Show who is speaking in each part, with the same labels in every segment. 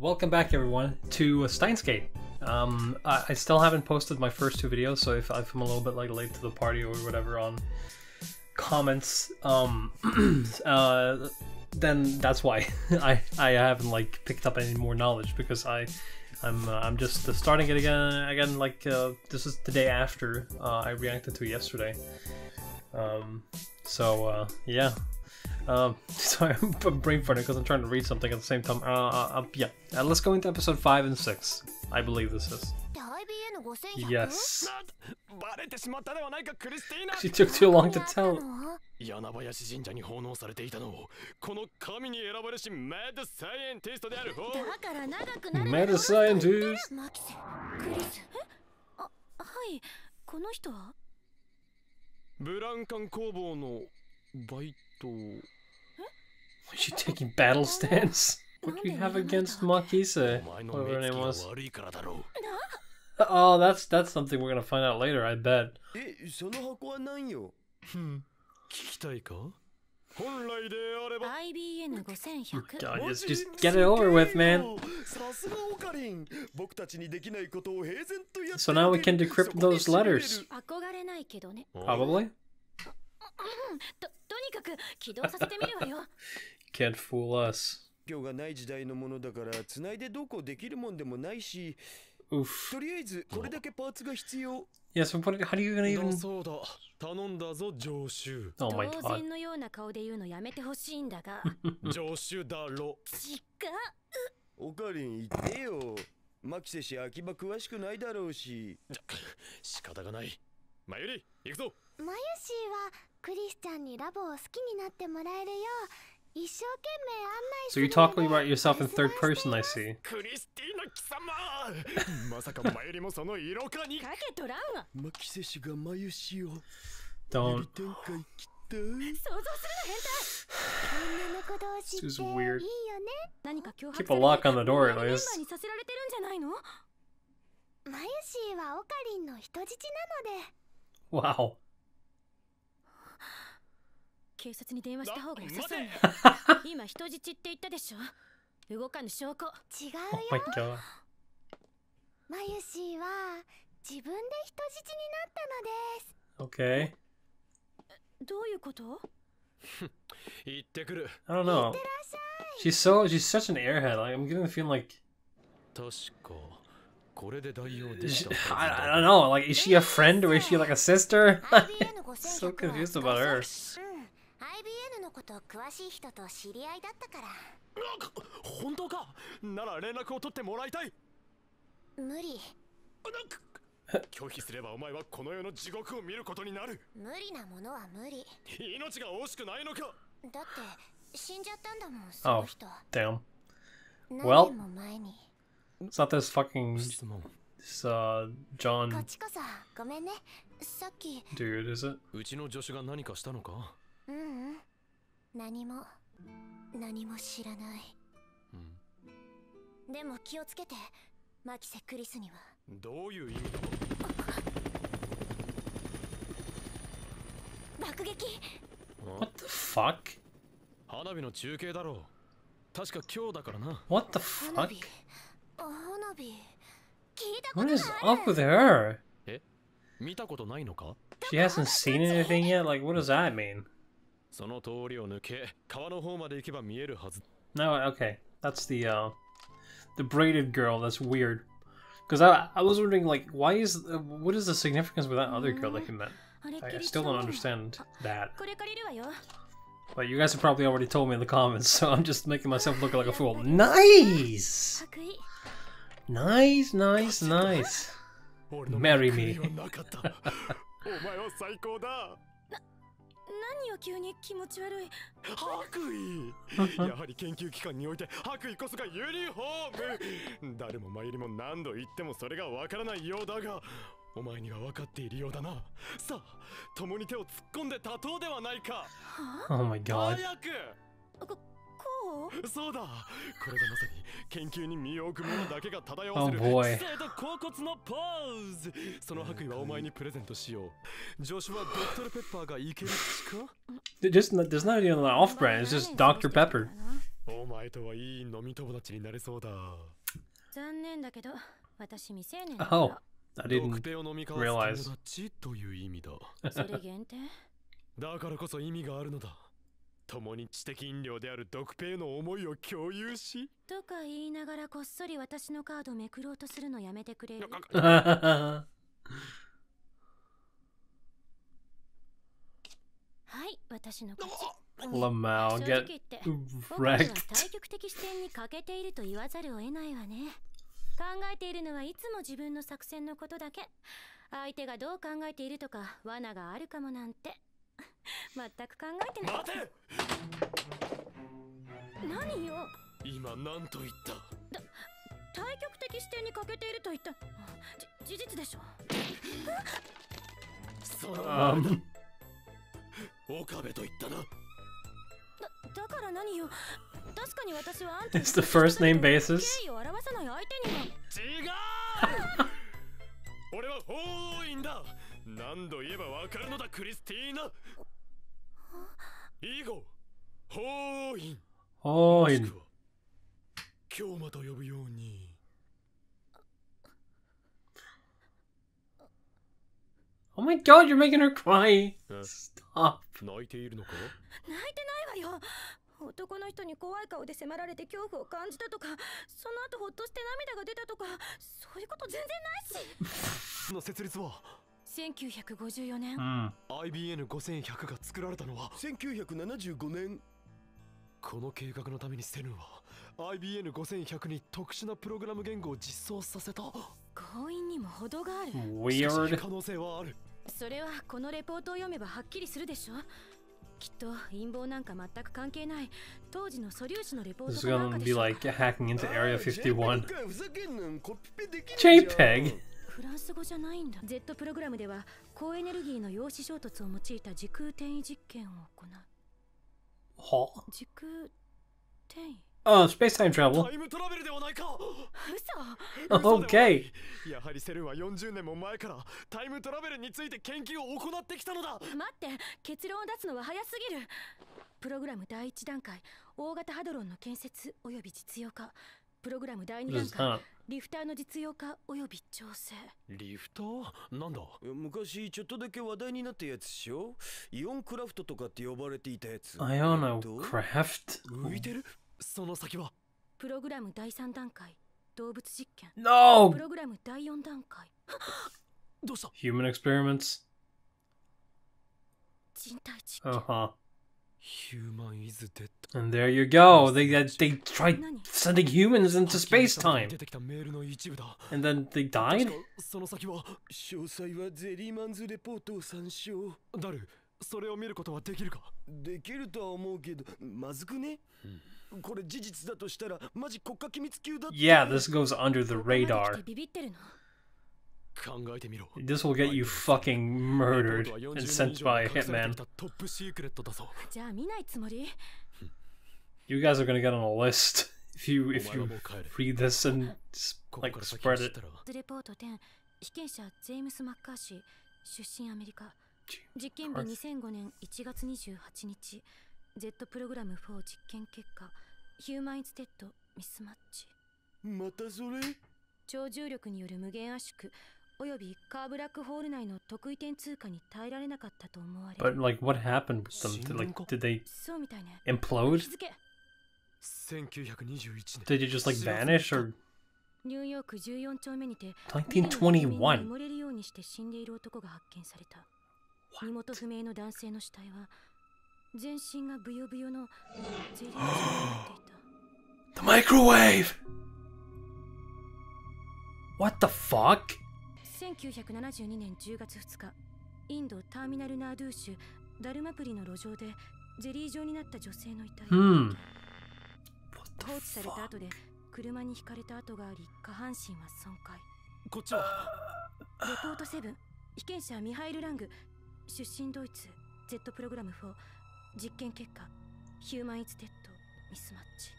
Speaker 1: Welcome back everyone to Steinscape. Um, I, I, still haven't posted my first two videos, so if, if, I'm a little bit like late to the party or whatever on comments, um, uh, then that's why I, I haven't like picked up any more knowledge because I I'm uh, I'm just starting it again again like uh, this is the day after uh, I reacted to yesterday. Um, so uh, yeah, um, I'm, brain farting because I'm trying to read something at the same time. Uh, uh, uh, yeah, uh, let's go into episode 5 and 6. I believe this is. Yes.
Speaker 2: She took too long
Speaker 1: to tell. 柳
Speaker 2: 林神社に奉納されていたのをこの神に選ばれしメデサイエンティストである方だから長く
Speaker 1: なるメデサイエン
Speaker 3: ティストマキセクリスあはいこの人は
Speaker 2: ブランカン工房の
Speaker 1: バイト why are you taking battle stance? What do you have against Makise? Whatever her name was. Oh, that's that's something we're gonna find out later, I bet. Hmm.
Speaker 2: God, just, just get it over with, man.
Speaker 1: So now we can decrypt those letters. Probably.
Speaker 2: Can't fool us. がない時代のものだからつないでどこできるもんでもないし Oof. とりあえずこれだけパーツが必要
Speaker 1: Yeah, so what, how you gonna even... そ
Speaker 2: うだ頼んだぞ Oh my 当 god. 然
Speaker 3: のような顔で言うのやめてほしいんだが
Speaker 2: だろおかりん言ってよマキ氏秋葉詳しくないだろうし仕方がないまゆり
Speaker 3: 行くぞシーはクリスちゃにラボを好きになってもらえるよう
Speaker 1: So you're talking about yourself in third person, I see.
Speaker 2: Don't. This
Speaker 1: is weird. Keep a lock on the door, at least.
Speaker 3: 警察に電話した方が良さそう今人質って言ったでしょ動かぬ証拠違
Speaker 1: うよ
Speaker 3: マユシーは自分で人質になったのです OK どういうこと
Speaker 1: I don't know. She's so she's such an airhead. Like, I'm getting the feeling like she, I, I don't know. Like, is she a friend or is she like a sister? so confused about her.
Speaker 3: IBN のこと詳しい人と知り合いだったから本当かなら
Speaker 2: 連絡を取ってもらいたい無理拒否すればお前はこの世の地獄を見ること
Speaker 3: になる無理なものは無理命が惜しくないのかだって死ん
Speaker 1: じゃったんだもんその人 oh, damn well it's not this fucking this uh John dude is it うちの助手が何かしたのか
Speaker 3: ううん何も何も知らないうんでも気をつけてマキセ・クリスには
Speaker 2: どういう意味だ爆撃 What the fuck? 花火の中継だろう確か今日だからな What
Speaker 3: the fuck? 花火花火
Speaker 1: 聞いたことない What is up with her?
Speaker 2: え見たことないのか
Speaker 1: She hasn't seen anything yet? Like what does that mean? その通りを抜け、川の方まで行けば見えるはず。No, okay. That's the uh the braided girl. That's weird. Because I I was wondering like why is uh, what is the significance with that other girl that he met? I, I still don't understand that. But you guys have probably already told me in the comments, so I'm just making myself look like a fool. Nice! Nice, nice, nice. Marry me.
Speaker 3: Oh, oh, 何を急に気持ち悪い白
Speaker 2: 衣 やはり研究機関において白衣こそがユニフォーム誰もマユリも何度言ってもそれがわからないようだがお前には分かっているようだなさあ共に手を突っ込んで立とうではないかお前 my 早くそうそうだこれがまさに研究に身を置く者だけが漂わせる姿勢と甲骨のポーズその白衣は
Speaker 1: お前にプレゼントし
Speaker 2: ようジョ
Speaker 3: シュはドクターペッパーがいける口
Speaker 1: か Just, there's not even an off brand, it's just Dr.
Speaker 2: Pepper. お前とはいい飲み友達になれそうだ
Speaker 3: 残念だけど私未成年だから
Speaker 2: I didn't realize. だからこそ意味があるのだ。共に知的飲料である毒ペイの思いを共有し
Speaker 3: とか言いながらこっそり私のカードめくろうとするのやめてくれる
Speaker 1: は
Speaker 3: い私の勝ちラマオゲッ
Speaker 1: 対
Speaker 3: 極的視点に欠けていると言わざるを得ないわね考えているのはいつも自分の作戦のことだけ相手がどう考えているとか罠があるかもなんて 全く考えてない待て何よ
Speaker 2: 今何と言った
Speaker 3: 対極的視点に欠けていると言った事実でしょその、
Speaker 2: 岡部と言ったなだから何よ
Speaker 1: 確かに私はあんた i t first name basis 敬意を表さない相手には違う
Speaker 2: 俺は法王院だ何度言えばわかるのだクリスティーナ以後法院
Speaker 1: 法院
Speaker 2: 日また呼ぶように
Speaker 1: お h my god, you're making her cry!
Speaker 2: Stop! 泣いているのか泣いてない
Speaker 3: わよ男の人に怖い顔で迫られて恐怖を感じたとかその後ほっとして涙が出たとかそういうこと全然ない
Speaker 2: しの設立は
Speaker 3: 1954年、うん、
Speaker 2: IBN5100 が作られたのは1975年この計画のためにセヌンは IBN5100 に特殊なプログラム言語を実装さ
Speaker 1: せた
Speaker 3: 強引にも程があるウ
Speaker 1: ィ i r 可
Speaker 2: 能性はある
Speaker 3: それはこのレポートを読めばはっきりするでしょきっと陰謀なんか全く関係ない当時の素粒子のレポートがなかでしょ t h like h a c k i フランス語じゃないんだ Z プログラムでは高エネルギーの陽子衝突を用いた時空転移実験を行うは時空
Speaker 1: 転移 Oh, space time travel. okay. やはりセルは40年も前から
Speaker 3: タイムトラベルについて研究を行ってきたのだ。待って、結論を出すのは早すぎる。プログラム第一段階、大型ハドロンの建設および実用化。プログラム第二段階、リフターの実用化および調整
Speaker 2: リフターなんだ昔ちょっとだけ話題になったやつっしょイオンクラフトとかって呼ばれていたやつイオン
Speaker 1: クラフト浮いて
Speaker 2: るその先は
Speaker 3: プログラム第三段階動物実験 No プログラム第四段階どうした
Speaker 1: Human experiments 人体実験、uh huh. Human is dead. And there you go. They uh, they tried sending humans into space time. And then they died. Yeah, this goes under the radar. This will get you fucking murdered and sent by a hitman. You guys are gonna get on a list if you if you read this and like spread it.
Speaker 3: 出身アメリカ実験部2005年1月28日 Z プログラム4実験結果ヒューマンイズデッドミスマッチまたそれ超重力による無限圧縮及びカーブラックホール内の得意点通過に耐えられなかったと
Speaker 1: 思われる。But like what happened with them? Did, like did they implode?
Speaker 2: Did it just like vanish or?
Speaker 3: ニューヨーク14丁目にて1921漏れるようにして死んでいる男が発見された。身元不明の男性の死体は全身がブヨブヨのゼリー状になっ
Speaker 1: ていた。The microwave! What the fuck?
Speaker 3: 1972年10月2日インドターミナルナードゥーシュダルマプリの路上でゼリー状になった女性の遺体、mm. 放置された後で車にひかれた跡があり下半身は損壊こっちはレポート7被験者ミハイル・ラング出身ドイツ Z プログラム4実験結果ヒューマン・イズ・テッドミスマッチ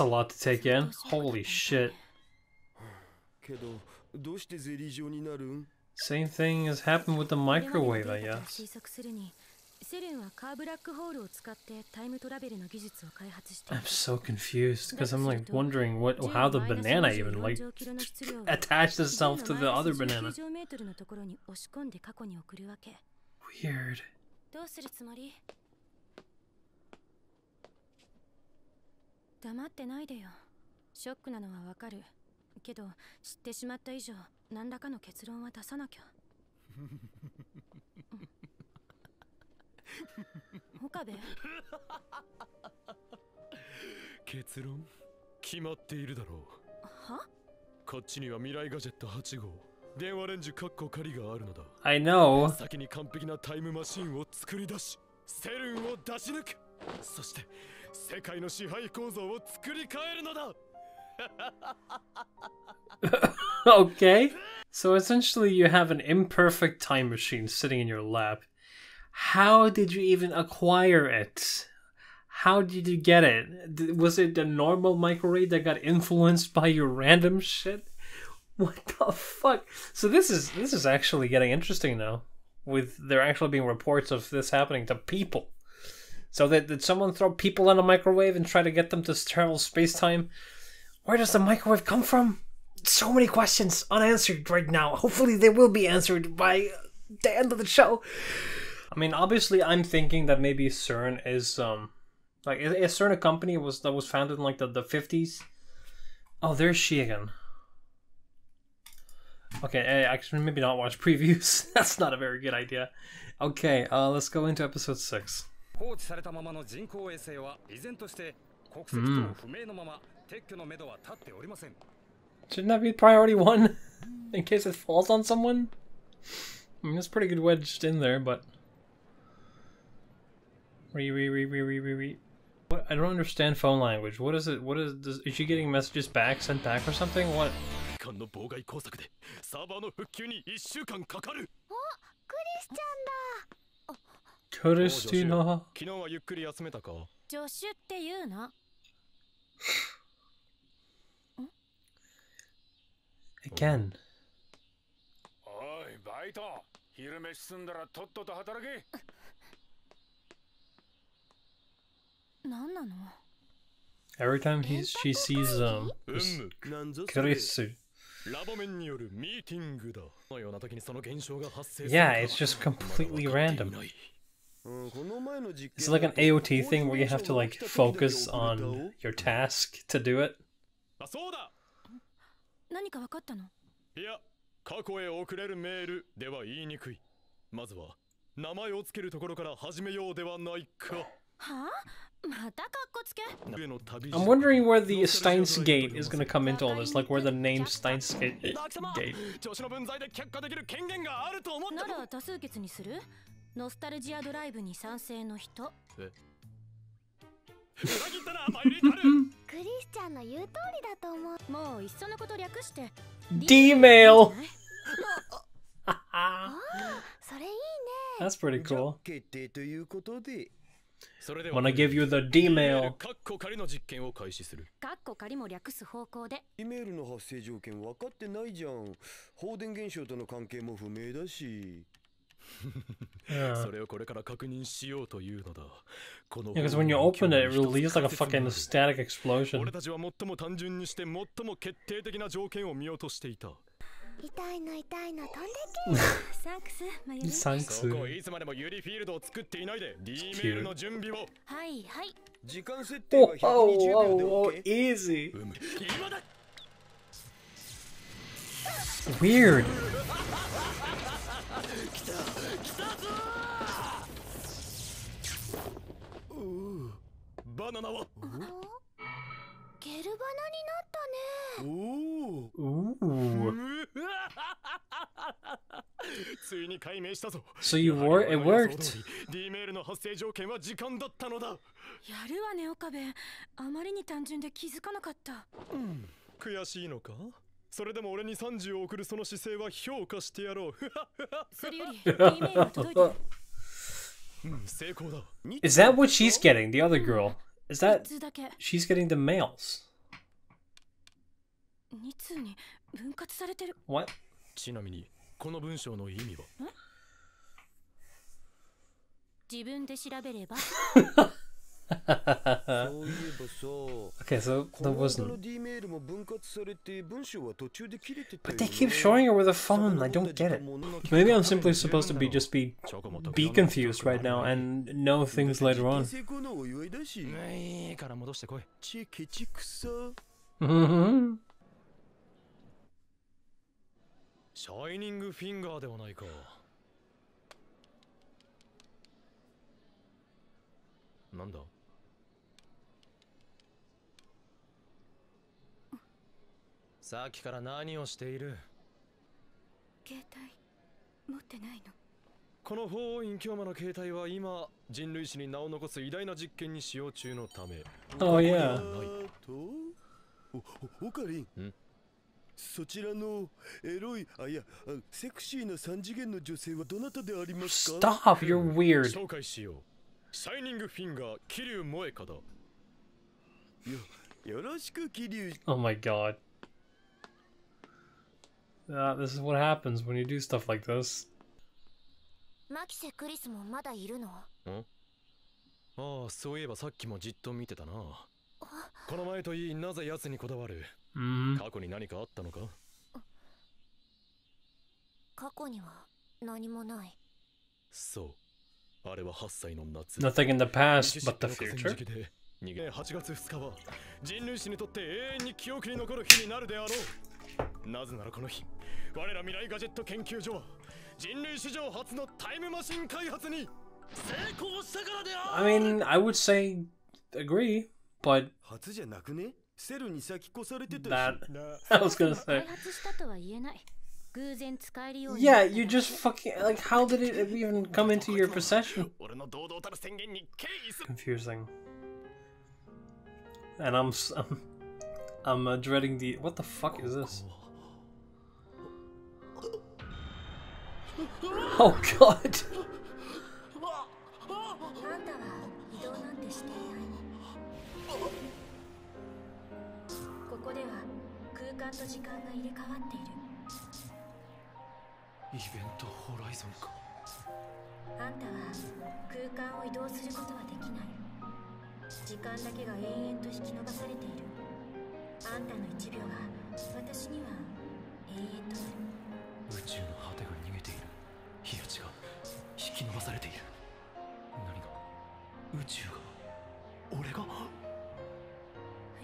Speaker 1: That's a lot to take in. Holy shit. Same thing has happened with the microwave, I guess.
Speaker 3: i I'm so confused because I'm like wondering what how the banana even like attached itself to the other banana. Weird. どうするつもり黙ってないでよ。ショックなのはわかる。けど知ってしまった以上何らかの結論は出さなきゃ岡部
Speaker 2: 結論決まっているだろうはこっちには未来ガジェット8号電話レンジカッコりがあるのだ I know 先に完璧なタイムマシンを作り出しセルンを出し抜くそして世界の支配構造を作り変えるのだ
Speaker 1: okay. So essentially, you have an imperfect time machine sitting in your lap. How did you even acquire it? How did you get it? Was it a normal microwave that got influenced by your random shit? What the fuck? So this is this is actually getting interesting now, with there actually being reports of this happening to people. So that did someone throw people in a microwave and try to get them to travel space time? Where does the microwave come from? So many questions unanswered right now. Hopefully, they will be answered by the end of the show. I mean, obviously, I'm thinking that maybe CERN is um, like is, CERN a company was that was founded in like the the 50s? Oh, there's she again. Okay, hey, eh, actually, maybe not watch previews. That's not a very good idea. Okay, uh, let's go into episode six. Shouldn't that be priority one? in case it falls on someone? I mean, it's pretty good wedged in there, but... Re, re, re, re, re, re, re. What? I don't understand phone language. What is it? What is Is she getting messages back, sent back or something? What? 間の妨害工作て
Speaker 2: サーハーの復旧に
Speaker 1: again. Every time he's, she sees um, Kurisu.
Speaker 2: Yeah, it's just completely random. It's like an AOT
Speaker 1: thing where you have to like focus on your task to do it.
Speaker 3: Ah, 何か分かったの
Speaker 2: いや過去へ送れるメールでは言いにくいまずは名前をつけるところから始めようではないか
Speaker 3: はあまたかっこつけ
Speaker 1: I'm wondering where the Steins Gate is gonna come into all this like where the name Steins Gate
Speaker 3: 子の分際で却下できる権限があると思ったなら多数決にするノスタルジアドライブに賛成の人
Speaker 2: え裏切ったなマユリ
Speaker 1: タルクリスチャンの言う通りだと思うもういっそのこと略して D メールそれいいね That's pretty cool 決定というこ
Speaker 2: とで Wanna give you the D m a i カッコ仮の実験を開始する。
Speaker 3: カッコ仮も略す方向で。
Speaker 2: D メールの発生条件分かってないじゃん。放電現象との関係も不明だし。
Speaker 1: Yeah.
Speaker 3: So
Speaker 2: yeah, because when you open it, it releases like a fucking static
Speaker 1: explosion. 俺た
Speaker 2: ちは最も単純にして最も決定的な条件を見落としていた。痛いの痛いの
Speaker 1: 飛んでけ。サンクス、マユリ。サンクス。
Speaker 2: いつまでもユリフィールドを作っていないで、D メールの準備を。はいはい。時間設定は120秒で
Speaker 1: OK。今だ。Weird. ナナはゲルバナになったねおお So you wore it worked D メールの発生条件は時間だったの
Speaker 3: だやるわね岡部あまりに単純で気づかなかった、うん、
Speaker 2: 悔しいのかそれでも俺に30を送るその姿勢は評価してやろう。それより、D メールが届いてる。
Speaker 1: Is that what she's getting, the other girl? Is that she's getting the males?
Speaker 2: What? ちなみにこの文章の意味は
Speaker 3: 自分で調べれば
Speaker 1: okay, so there wasn't. But they keep showing her with a phone. I don't get it. Maybe I'm simply supposed to be just be be confused right now and know things later on. Mm-hmm.
Speaker 2: シャイニングフィンガーではないか。なんださっきから何をしている
Speaker 3: 携帯持ってないの
Speaker 2: この法院教魔の携帯は今人類史に名を残す偉大な実験に使用中のためああいやオカリンそちらのエロいあいやセクシーな三次元の女性はどなたでありますか Stop, you're weird 紹介しようシャイニングフィンガー桐生萌香だよ
Speaker 1: よろしく桐生 Oh my god Uh, this is what happens when you do stuff like this.
Speaker 3: マキセクリスもまだいるの
Speaker 1: んああ、そういえばさっきもじっと見てたな。
Speaker 2: この前といい、なぜ奴にこだわる、過去に何かあったのか
Speaker 3: 過去には何もない。
Speaker 2: そう。あれは8歳の夏。Nothing in the past, but the future? 8月2日は人類史にとって永遠に記憶に残る日になるであろう。なぜならこの日我ら未来ガジェット研究所は人類史上初のタイムマシン開発に成功したからであ
Speaker 1: る I mean, I would say agree, but That, I was gonna say Yeah, you just fucking like how did it even come into your possession? Confusing. And I'm I'm, I'm uh, dreading the what the fuck is this? Oh god.
Speaker 3: ここでは空間と時間が入れ替わっている
Speaker 2: イベントホライゾンか
Speaker 3: あんたは空間を移動することはできない時間だけが延々と引き延ばされているあんたの1秒が私には永遠
Speaker 1: と
Speaker 2: なる宇宙の果てが命が引き伸ばされている何が宇宙が俺が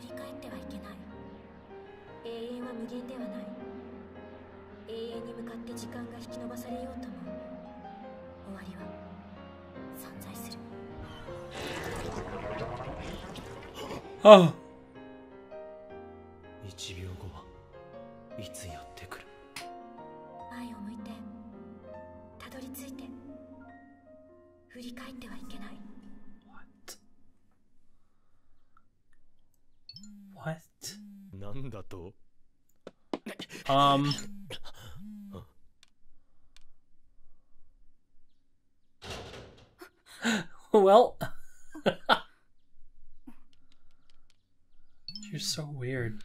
Speaker 3: 振り返ってはいけない永遠は無限ではない永遠に向かって時間が引き伸ばされようとも終わりは存在するあ
Speaker 2: あ
Speaker 1: well. You're so weird.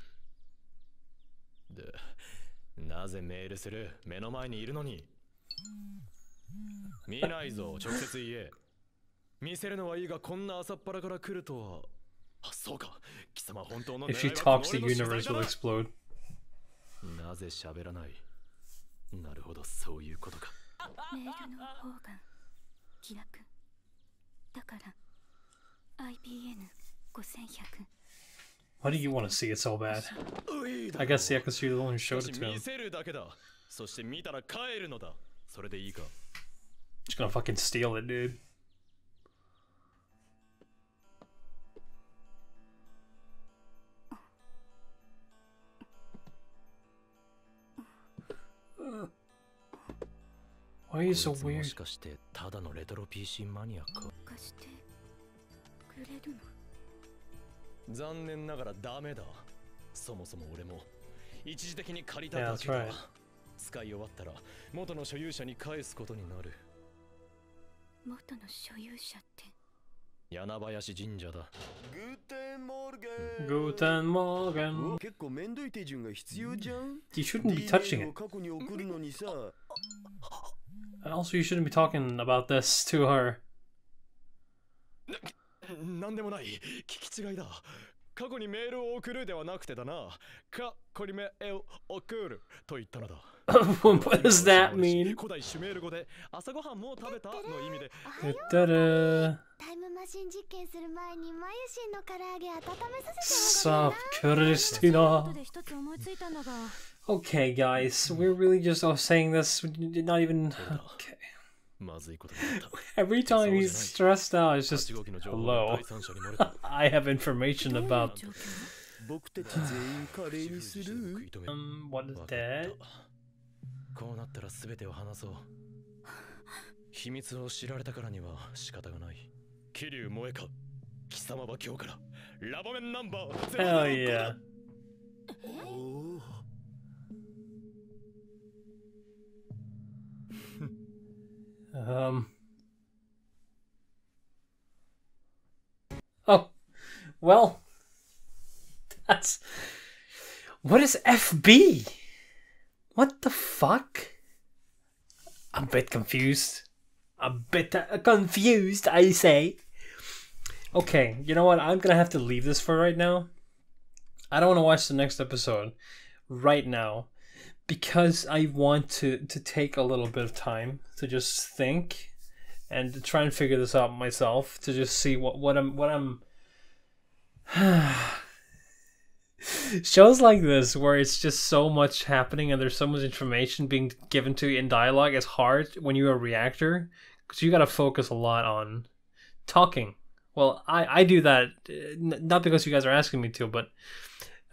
Speaker 2: なぜメールする目の前にいるのに見ないぞ直接言え見せるのはいいがこんな朝っぱらから来るとはあそうか貴様本当の If she talks the universe will explode なぜ喋らないなるほどそういうことか
Speaker 3: メールの方が気楽だから IBN5100
Speaker 1: Why do you want to see it so bad? I guess the because you're the one who showed it to him. Just gonna fucking steal it, dude.
Speaker 2: Why もしかしてただのレトロ PC マニアか
Speaker 3: 貸してくれる
Speaker 2: の残念ながらダメだそもそも俺も一時的に
Speaker 3: 借りただけだ、yeah, right.
Speaker 2: 使い終わったら元の所有者に返すことになる
Speaker 3: 元の所有者って
Speaker 2: 柳林神社だグーテ
Speaker 1: ンモルゲングーテンモルゲン結構面んい手順が必要じゃん You shouldn't be touching it
Speaker 2: 過去に送るのにさ
Speaker 1: And also, you shouldn't be talking about this to her.
Speaker 2: なんでもない。聞き違いだ。過去にメールを送るではなくてだな。か、こりめを送ると言ったのだ。
Speaker 1: What does that mean? 古
Speaker 2: 代シュメール語で朝ごはんもう食べたの意味で。たる。タイムマシン実
Speaker 1: 験する前にマユシンの唐揚げ温めさせてもらった。さあ、クリスティナ。一つ思いついたのが。Okay, guys, mm-hmm. we're really just all saying this. Not even. Okay. Every time he's stressed out, it's just hello. I have information about. um, what is that?
Speaker 2: こうなったら全てを話そう秘密を知られたからには仕方かない桐生萌えか貴様は今日からラホメンナンハー
Speaker 1: yeah. Oh. Um. Oh, well, that's. What is FB? What the fuck? I'm a bit confused. A bit uh, confused, I say. Okay, you know what? I'm gonna have to leave this for right now. I don't want to watch the next episode right now because I want to to take a little bit of time to just think and to try and figure this out myself to just see what what I'm what I'm shows like this where it's just so much happening and there's so much information being given to you in dialogue it's hard when you're a reactor because you got to focus a lot on talking well i i do that uh, not because you guys are asking me to but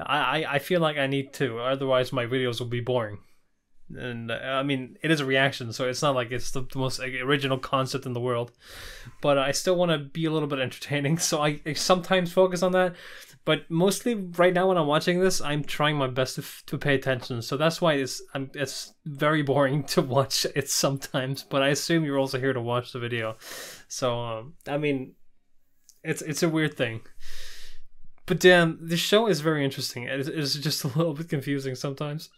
Speaker 1: I, I feel like I need to, otherwise my videos will be boring. And uh, I mean, it is a reaction, so it's not like it's the, the most like, original concept in the world. But I still want to be a little bit entertaining, so I, I, sometimes focus on that. But mostly, right now when I'm watching this, I'm trying my best to, to pay attention. So that's why it's I'm, it's very boring to watch it sometimes. But I assume you're also here to watch the video. So um, I mean, it's it's a weird thing. But damn, this show is very interesting. It is just a little bit confusing sometimes,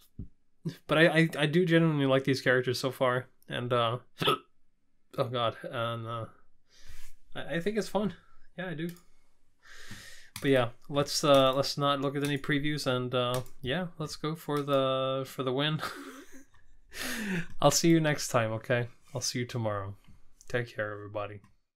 Speaker 1: but I, I, I do genuinely like these characters so far, and uh, oh god, and uh, I, I think it's fun. Yeah, I do. But yeah, let's uh, let's not look at any previews, and uh, yeah, let's go for the for the win. I'll see you next time. Okay, I'll see you tomorrow. Take care, everybody.